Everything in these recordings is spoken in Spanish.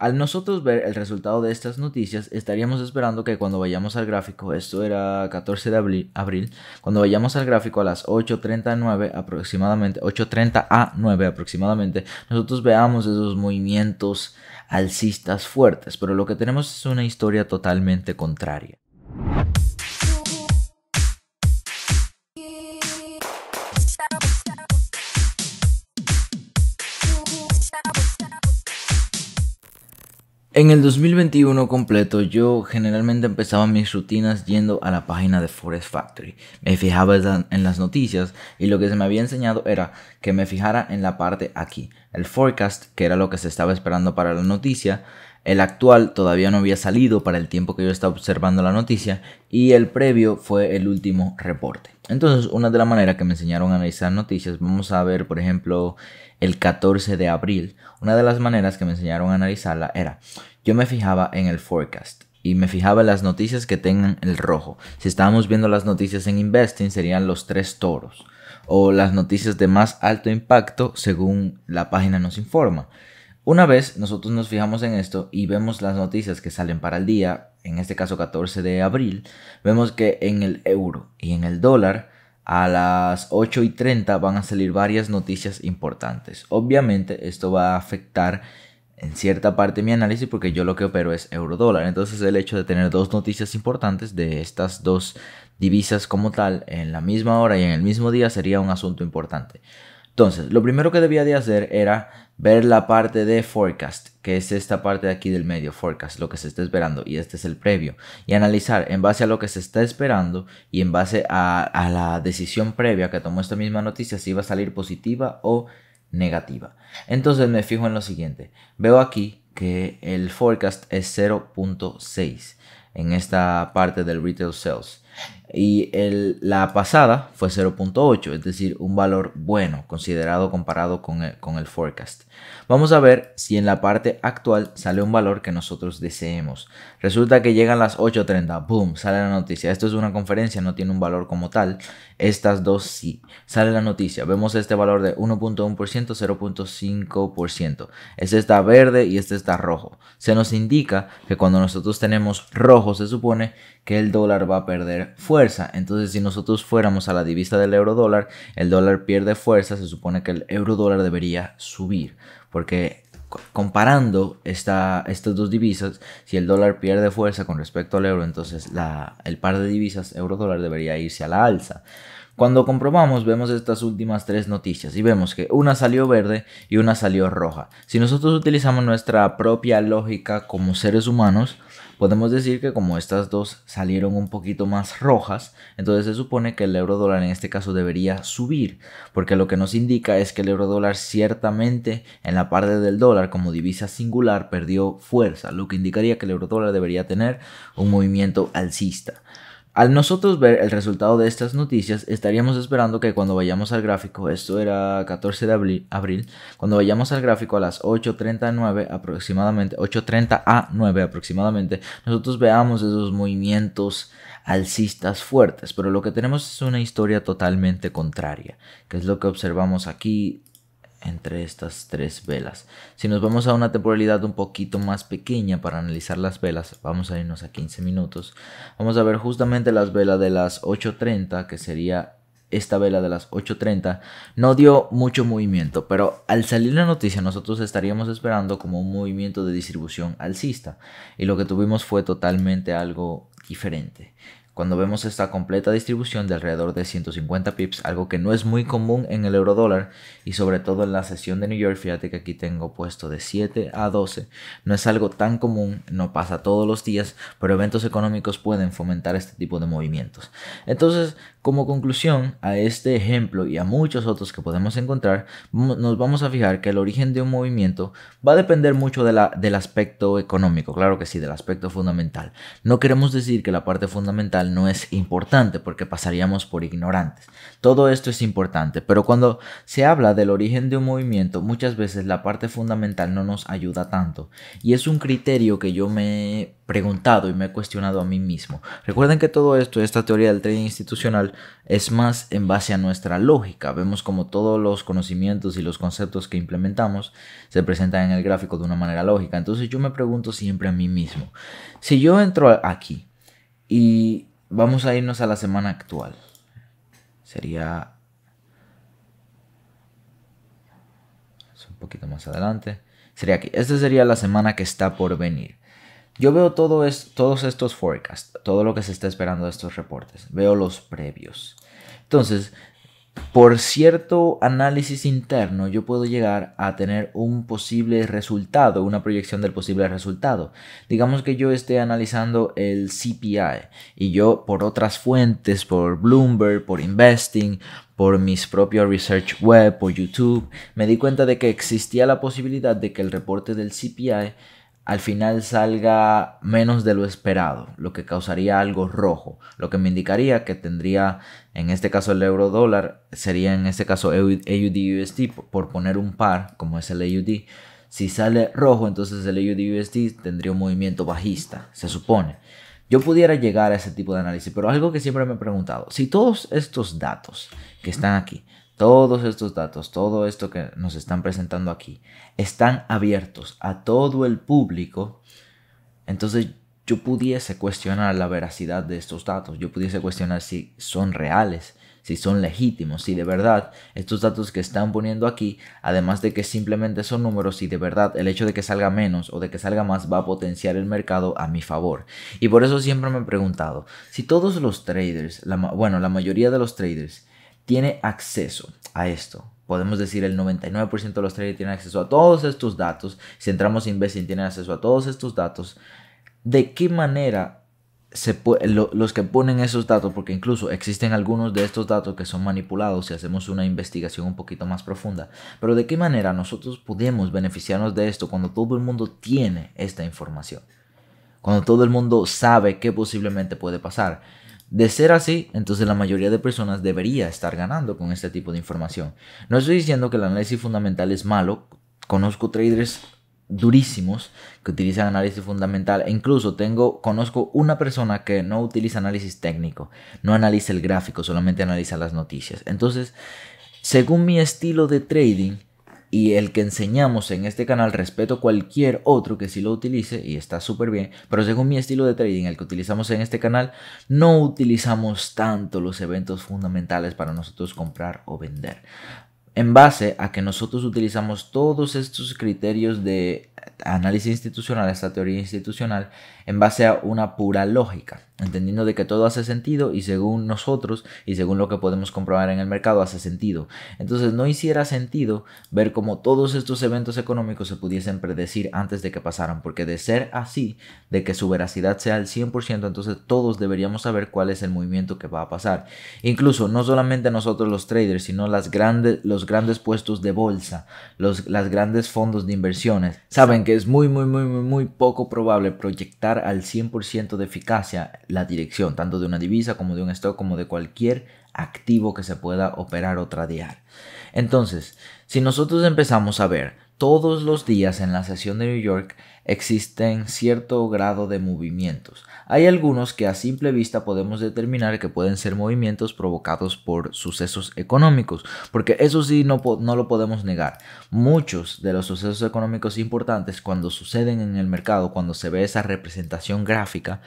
Al nosotros ver el resultado de estas noticias, estaríamos esperando que cuando vayamos al gráfico, esto era 14 de abril, cuando vayamos al gráfico a las 8.39 aproximadamente, 8.30 a 9 aproximadamente, nosotros veamos esos movimientos alcistas fuertes, pero lo que tenemos es una historia totalmente contraria. En el 2021 completo yo generalmente empezaba mis rutinas yendo a la página de Forest Factory. Me fijaba en las noticias y lo que se me había enseñado era que me fijara en la parte aquí, el forecast, que era lo que se estaba esperando para la noticia, el actual todavía no había salido para el tiempo que yo estaba observando la noticia y el previo fue el último reporte. Entonces, una de las maneras que me enseñaron a analizar noticias, vamos a ver, por ejemplo, el 14 de abril, una de las maneras que me enseñaron a analizarla era, yo me fijaba en el forecast y me fijaba en las noticias que tengan el rojo. Si estábamos viendo las noticias en Investing serían los tres toros o las noticias de más alto impacto según la página nos informa. Una vez nosotros nos fijamos en esto y vemos las noticias que salen para el día, en este caso 14 de abril, vemos que en el euro y en el dólar a las 8 y 30 van a salir varias noticias importantes. Obviamente esto va a afectar en cierta parte mi análisis porque yo lo que opero es eurodólar. Entonces el hecho de tener dos noticias importantes de estas dos divisas como tal en la misma hora y en el mismo día sería un asunto importante. Entonces, lo primero que debía de hacer era ver la parte de forecast que es esta parte de aquí del medio, forecast, lo que se está esperando, y este es el previo, y analizar en base a lo que se está esperando y en base a, a la decisión previa que tomó esta misma noticia, si va a salir positiva o negativa. Entonces me fijo en lo siguiente, veo aquí que el forecast es 0.6 en esta parte del retail sales y la pasada fue 0.8, es decir, un valor bueno considerado comparado con con el, forecast. Vamos a ver si en la parte actual sale un valor que nosotros deseemos. Resulta que llegan las 8.30, boom, sale la noticia. Esto es una conferencia, no tiene un valor como tal. Estas dos sí. Sale la noticia, vemos este valor de 1.1%, 0.5%. Este está verde y este está rojo. Se nos indica que cuando nosotros tenemos rojo, se supone que el dólar va a perder fuerza. Entonces, si nosotros fuéramos a la divisa del euro dólar, el dólar pierde fuerza, se supone que el euro dólar debería subir, porque comparando estas dos divisas, si el dólar pierde fuerza con respecto al euro, entonces el par de divisas euro-dólar debería irse a la alza. Cuando comprobamos, vemos estas últimas tres noticias y vemos que una salió verde y una salió roja. Si nosotros utilizamos nuestra propia lógica como seres humanos, Podemos decir que como estas dos salieron un poquito más rojas, entonces se supone que el euro dólar en este caso debería subir, porque lo que nos indica es que el euro dólar ciertamente en la parte del dólar como divisa singular perdió fuerza, lo que indicaría que el euro dólar debería tener un movimiento alcista. Al nosotros ver el resultado de estas noticias, estaríamos esperando que cuando vayamos al gráfico, esto era 14 de abril, cuando vayamos al gráfico a las 8.39 aproximadamente, 8.30 a 9 aproximadamente, nosotros veamos esos movimientos alcistas fuertes, pero lo que tenemos es una historia totalmente contraria, que es lo que observamos aquí entre estas tres velas. Si nos vamos a una temporalidad un poquito más pequeña para analizar las velas, vamos a irnos a 15 minutos. Vamos a ver justamente las velas de las 8.30, que sería esta vela de las 8.30 no dio mucho movimiento, pero al salir la noticia nosotros estaríamos esperando como un movimiento de distribución alcista y lo que tuvimos fue totalmente algo diferente. Cuando vemos esta completa distribución de alrededor de 150 pips, algo que no es muy común en el eurodólar y sobre todo en la sesión de New York, fíjate que aquí tengo puesto de 7 a 12, no es algo tan común, no pasa todos los días, pero eventos económicos pueden fomentar este tipo de movimientos. Entonces, como conclusión a este ejemplo y a muchos otros que podemos encontrar, nos vamos a fijar que el origen de un movimiento va a depender mucho de la, del aspecto económico, claro que sí, del aspecto fundamental. No queremos decir que la parte fundamental no es importante porque pasaríamos por ignorantes. Todo esto es importante, pero cuando se habla del origen de un movimiento, muchas veces la parte fundamental no nos ayuda tanto. Y es un criterio que yo me he preguntado y me he cuestionado a mí mismo. Recuerden que todo esto, esta teoría del trading institucional, es más en base a nuestra lógica. Vemos como todos los conocimientos y los conceptos que implementamos se presentan en el gráfico de una manera lógica. Entonces yo me pregunto siempre a mí mismo, si yo entro aquí, y Vamos a irnos a la semana actual. Sería... Es un poquito más adelante. Sería aquí. Esta sería la semana que está por venir. Yo veo todos estos forecasts, todo lo que se está esperando de estos reportes. Veo los previos. Entonces, por cierto análisis interno yo puedo llegar a tener un posible resultado, una proyección del posible resultado. Digamos que yo esté analizando el CPI y yo por otras fuentes, por Bloomberg, por Investing, por mis propios research web, por YouTube, me di cuenta de que existía la posibilidad de que el reporte del CPI al final salga menos de lo esperado, lo que causaría algo rojo, lo que me indicaría que tendría, en este caso el euro dólar, sería en este caso aud e e por poner un par, como es el AUD. E si sale rojo, entonces el aud tendría un movimiento bajista, se supone. Yo pudiera llegar a ese tipo de análisis, pero algo que siempre me he preguntado, si todos estos datos que están aquí, todos estos datos, todo esto que nos están presentando aquí, están abiertos a todo el público. Entonces yo pudiese cuestionar la veracidad de estos datos, yo pudiese cuestionar si son reales, si son legítimos, si de verdad estos datos que están poniendo aquí, además de que simplemente son números, si de verdad el hecho de que salga menos o de que salga más va a potenciar el mercado a mi favor. Y por eso siempre me he preguntado, si todos los traders, bueno, la mayoría de los traders, tiene acceso a esto. Podemos decir el 99% de los traders tienen acceso a todos estos datos. Si entramos en Investing tienen acceso a todos estos datos. ¿De qué manera se los que ponen esos datos, porque incluso existen algunos de estos datos que son manipulados si hacemos una investigación un poquito más profunda. Pero de qué manera nosotros podemos beneficiarnos de esto cuando todo el mundo tiene esta información, cuando todo el mundo sabe qué posiblemente puede pasar. De ser así, entonces la mayoría de personas debería estar ganando con este tipo de información. No estoy diciendo que el análisis fundamental es malo. Conozco traders durísimos que utilizan análisis fundamental e incluso tengo conozco una persona que no utiliza análisis técnico, no analiza el gráfico, solamente analiza las noticias. Entonces, según mi estilo de trading, y el que enseñamos en este canal, respeto cualquier otro que sí lo utilice y está súper bien, pero según mi estilo de trading, el que utilizamos en este canal, no utilizamos tanto los eventos fundamentales para nosotros comprar o vender. En base a que nosotros utilizamos todos estos criterios de análisis institucional, esta teoría institucional, en base a una pura lógica, entendiendo de que todo hace sentido y según nosotros y según lo que podemos comprobar en el mercado hace sentido. Entonces no hiciera sentido ver cómo todos estos eventos económicos se pudiesen predecir antes de que pasaran, porque de ser así, de que su veracidad sea al 100%, entonces todos deberíamos saber cuál es el movimiento que va a pasar. Incluso no solamente nosotros los traders, sino las grandes, los grandes puestos de bolsa, los las grandes fondos de inversiones. Saben que es muy, muy, muy, muy poco probable proyectar al 100% de eficacia la dirección, tanto de una divisa como de un stock, como de cualquier activo que se pueda operar o tradear. Entonces, si nosotros empezamos a ver todos los días en la sesión de New York existen cierto grado de movimientos. Hay algunos que a simple vista podemos determinar que pueden ser movimientos provocados por sucesos económicos, porque eso sí no, lo podemos negar. Muchos de los sucesos económicos importantes cuando suceden en el mercado, cuando se ve esa representación gráfica,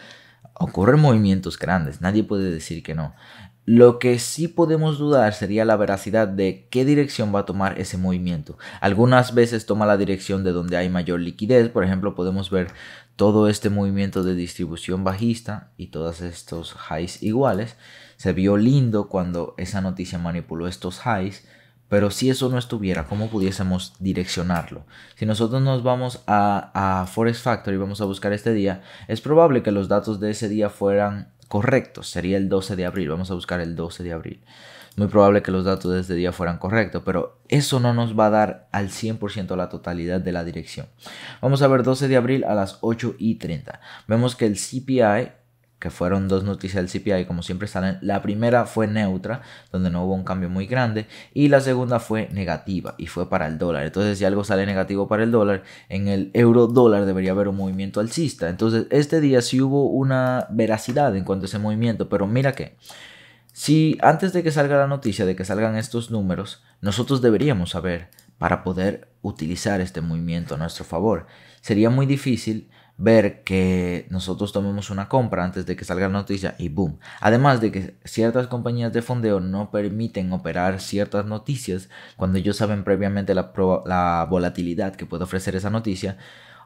ocurren movimientos grandes, nadie puede decir que no. Lo que sí podemos dudar sería la veracidad de qué dirección va a tomar ese movimiento. Algunas veces toma la dirección de donde hay mayor liquidez, por ejemplo podemos ver todo este movimiento de distribución bajista y todos estos highs iguales. Se vio lindo cuando esa noticia manipuló estos highs, pero si eso no estuviera, ¿cómo pudiésemos direccionarlo? Si nosotros nos vamos a, Forest Forex Factory y vamos a buscar este día, es probable que los datos de ese día fueran correcto, Sería el 12 de abril. Vamos a buscar el 12 de abril. Muy probable que los datos de este día fueran correctos, pero eso no nos va a dar al 100% la totalidad de la dirección. Vamos a ver 12 de abril a las 8 y 30. Vemos que el CPI que fueron dos noticias del CPI, como siempre salen. La primera fue neutra, donde no hubo un cambio muy grande, y la segunda fue negativa, y fue para el dólar. Entonces, si algo sale negativo para el dólar, en el euro dólar debería haber un movimiento alcista. Entonces, este día sí hubo una veracidad en cuanto a ese movimiento, pero mira que... Si antes de que salga la noticia, de que salgan estos números, nosotros deberíamos saber para poder utilizar este movimiento a nuestro favor. Sería muy difícil ver que nosotros tomemos una compra antes de que salga la noticia y boom. Además de que ciertas compañías de fondeo no permiten operar ciertas noticias cuando ellos saben previamente la, la volatilidad que puede ofrecer esa noticia.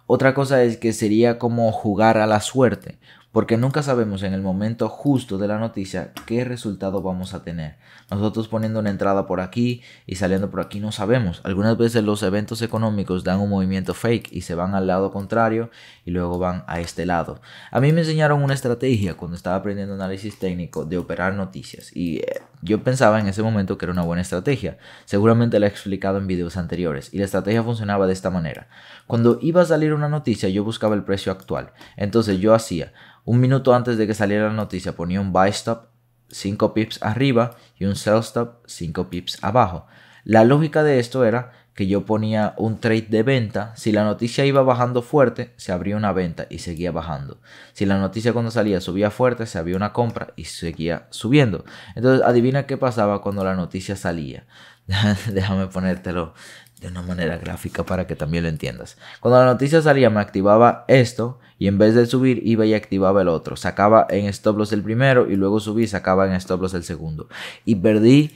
Otra cosa es que sería como jugar a la suerte, porque nunca sabemos en el momento justo de la noticia qué resultado vamos a tener. Nosotros poniendo una entrada por aquí y saliendo por aquí no sabemos. Algunas veces los eventos económicos dan un movimiento fake y se van al lado contrario y luego van a este lado. A mí me enseñaron una estrategia cuando estaba aprendiendo análisis técnico de operar noticias y eh, yo pensaba en ese momento que era una buena estrategia. Seguramente la he explicado en videos anteriores y la estrategia funcionaba de esta manera. Cuando iba a salir una noticia yo buscaba el precio actual. Entonces yo hacía un minuto antes de que saliera la noticia ponía un buy stop 5 pips arriba y un sell stop 5 pips abajo. La lógica de esto era que yo ponía un trade de venta, si la noticia iba bajando fuerte, se abría una venta y seguía bajando. Si la noticia cuando salía subía fuerte, se abría una compra y seguía subiendo. Entonces, adivina qué pasaba cuando la noticia salía. Déjame ponértelo de una manera gráfica para que también lo entiendas. Cuando la noticia salía me activaba esto y en vez de subir iba y activaba el otro. Sacaba en stop loss el primero y luego subí y sacaba en stop loss el segundo. Y perdí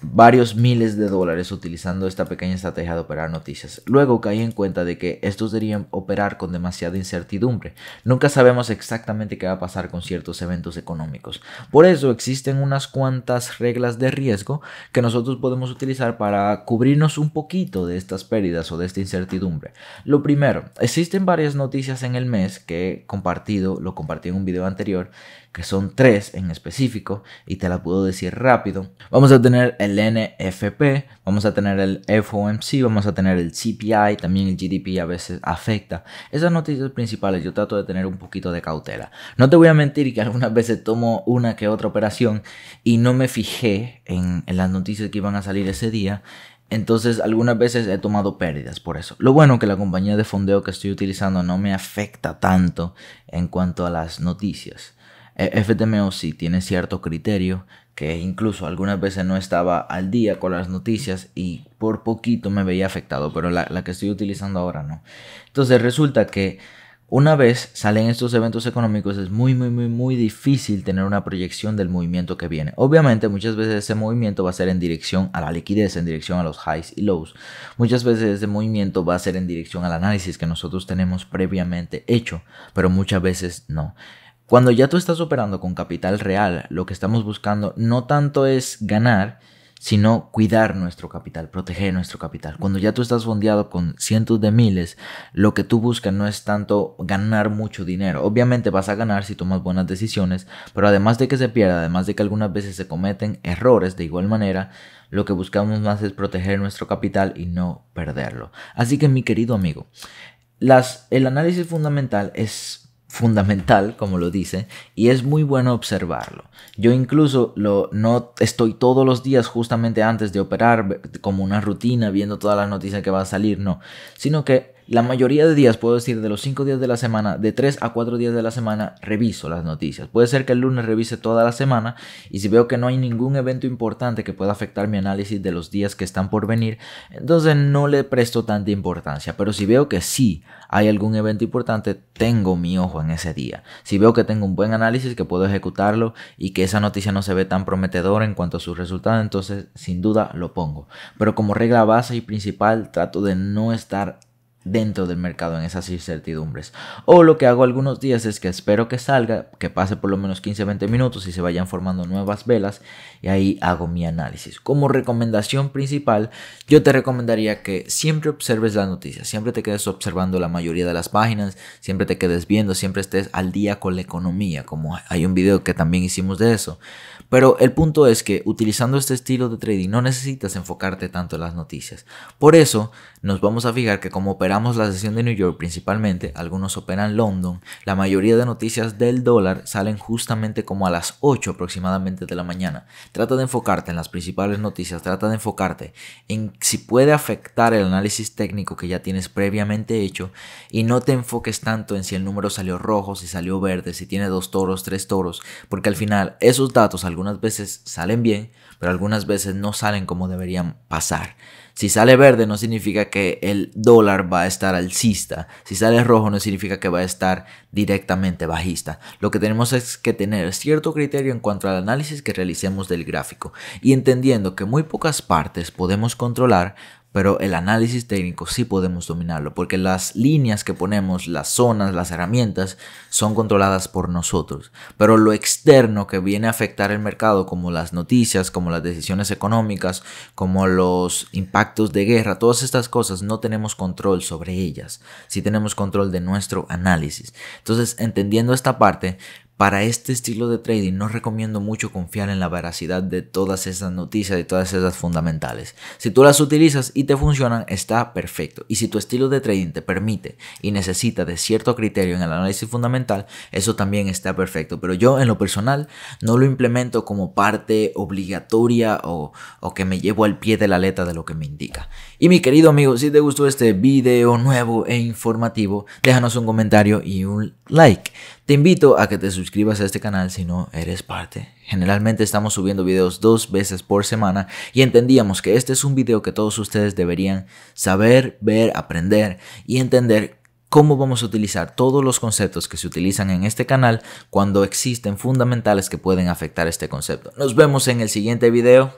varios miles de dólares utilizando esta pequeña estrategia de operar noticias. Luego caí en cuenta de que estos deberían operar con demasiada incertidumbre. Nunca sabemos exactamente qué va a pasar con ciertos eventos económicos. Por eso existen unas cuantas reglas de riesgo que nosotros podemos utilizar para cubrirnos un poquito de estas pérdidas o de esta incertidumbre. Lo primero, existen varias noticias en el mes que he compartido, lo compartí en un video anterior, que son tres en específico, y te la puedo decir rápido. Vamos a tener el NFP, vamos a tener el FOMC, vamos a tener el CPI, también el GDP a veces afecta. Esas noticias principales yo trato de tener un poquito de cautela. No te voy a mentir que algunas veces tomo una que otra operación y no me fijé en, en las noticias que iban a salir ese día. Entonces algunas veces he tomado pérdidas por eso. Lo bueno que la compañía de fondeo que estoy utilizando no me afecta tanto en cuanto a las noticias. E-, sí tiene cierto criterio que incluso algunas veces no estaba al día con las noticias y por poquito me veía afectado, pero la, la que estoy utilizando ahora no. Entonces resulta que una vez salen estos eventos económicos es muy, muy, muy, muy difícil tener una proyección del movimiento que viene. Obviamente muchas veces ese movimiento va a ser en dirección a la liquidez, en dirección a los highs y lows. Muchas veces ese movimiento va a ser en dirección al análisis que nosotros tenemos previamente hecho, pero muchas veces no. Cuando ya tú estás operando con capital real, lo que estamos buscando no tanto es ganar, sino cuidar nuestro capital, proteger nuestro capital. Cuando ya tú estás fondeado con cientos de miles, lo que tú buscas no es tanto ganar mucho dinero. Obviamente vas a ganar si tomas buenas decisiones, pero además de que se pierda, además de que algunas veces se cometen errores de igual manera, lo que buscamos más es proteger nuestro capital y no perderlo. Así que mi querido amigo, el análisis fundamental es fundamental, como lo dice, y es muy bueno observarlo. Yo incluso lo, no estoy todos los días justamente antes de operar como una rutina viendo todas las noticias que va a salir, no, sino que la mayoría de días, puedo decir, de los 5 días de la semana, de 3 a 4 días de la semana, reviso las noticias. Puede ser que el lunes revise toda la semana y si veo que no hay ningún evento importante que pueda afectar mi análisis de los días que están por venir, entonces no le presto tanta importancia. Pero si veo que sí hay algún evento importante, tengo mi ojo en ese día. Si veo que tengo un buen análisis, que puedo ejecutarlo y que esa noticia no se ve tan prometedora en cuanto a sus resultados, entonces sin duda lo pongo. Pero como regla base y principal, trato de no estar dentro del mercado en esas incertidumbres. O lo que hago algunos días es que espero que salga, que pase por lo menos 15-20 minutos y se vayan formando nuevas velas y ahí hago mi análisis. Como recomendación principal, yo te recomendaría que siempre observes las noticias, siempre te quedes observando la mayoría de las páginas, siempre te quedes viendo, siempre estés al día con la economía, como hay un video que también hicimos de eso. Pero el punto es que utilizando este estilo de trading no necesitas enfocarte tanto en las noticias. Por eso nos vamos a fijar que como operamos la sesión de New York principalmente, algunos operan London, la mayoría de noticias del dólar salen justamente como a las 8 aproximadamente de la mañana. Trata de enfocarte en las principales noticias, trata de enfocarte en si puede afectar el análisis técnico que ya tienes previamente hecho y no te enfoques tanto en si el número salió rojo, si salió verde, si tiene dos toros, tres toros, porque al final esos datos al algunas veces salen bien, pero algunas veces no salen como deberían pasar. Si sale verde no significa que el dólar va a estar alcista. Si sale rojo no significa que va a estar directamente bajista. Lo que tenemos es que tener cierto criterio en cuanto al análisis que realicemos del gráfico y entendiendo que muy pocas partes podemos controlar, pero el análisis técnico sí podemos dominarlo, porque las líneas que ponemos, las zonas, las herramientas, son controladas por nosotros. Pero lo externo que viene a afectar el mercado, como las noticias, como las decisiones económicas, como los impactos de guerra, todas estas cosas, no tenemos control sobre ellas, sí tenemos control de nuestro análisis. Entonces, entendiendo esta parte, para este estilo de trading no recomiendo mucho confiar en la veracidad de todas esas noticias y todas esas fundamentales. Si tú las utilizas y te funcionan, está perfecto. Y si tu estilo de trading te permite y necesita de cierto criterio en el análisis fundamental, eso también está perfecto. Pero yo en lo personal no lo implemento como parte obligatoria o, que me llevo al pie de la letra de lo que me indica. Y mi querido amigo, si te gustó este video nuevo e informativo, déjanos un comentario y un like. Te invito a que te suscribas a este canal si no eres parte. Generalmente estamos subiendo videos dos veces por semana y entendíamos que este es un video que todos ustedes deberían saber, ver, aprender y entender cómo vamos a utilizar todos los conceptos que se utilizan en este canal cuando existen fundamentales que pueden afectar este concepto. Nos vemos en el siguiente video.